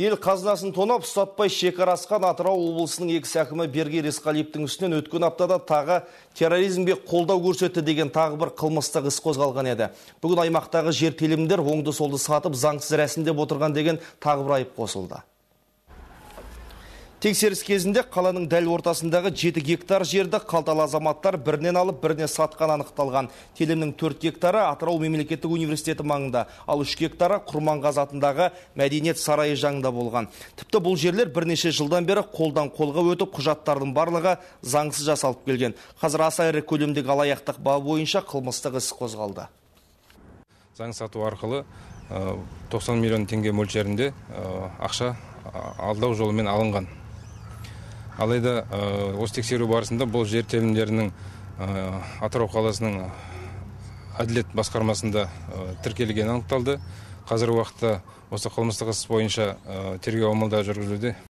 Ел қазынасын тонап, ұстаппай асқан Атырау облысының екі сәкімі Берге Ресқалиптің үстінен өткен аптада тағы терроризмге қолдау көрсетті деген тағы бір қылмыстық іс қозғалған еді. Бүгін аймақтағы жер телімдер оңды-солды сатып заңсыз рәсімдеп отырған деген тағы бір айып қосылды. Тексеріс кезінде қаланың дәл ортасындағы 7 гектар жерді қалталы азаматтар бірінен алып біріне сатқан анықталған. Телімнің 4 гектары Атырау мемлекеттік университеті маңында, ал 3 гектары құрманғазы атындағы мәдениет сарайы жаңында болған. Тіпті бұл жерлер бірнеше жылдан бері қолдан қолға өтіп құжаттардың барлығы заңсыз жасалып келген. Қазір аса ірі көлемдегі алаяқтық бабы бойынша қылмыстық іс қозғалды. Заң сату арқылы 90 миллион теңге мөлшерінде ақша алдау жолымен алынған алайда э, осы тексеру барысында бұл жер телімдерінің э, атырау қаласының э, әділет басқармасында тіркелгені анықталды қазіргі уақытта осы қылмыстық іс бойынша тергеу амалдары жүргізілуде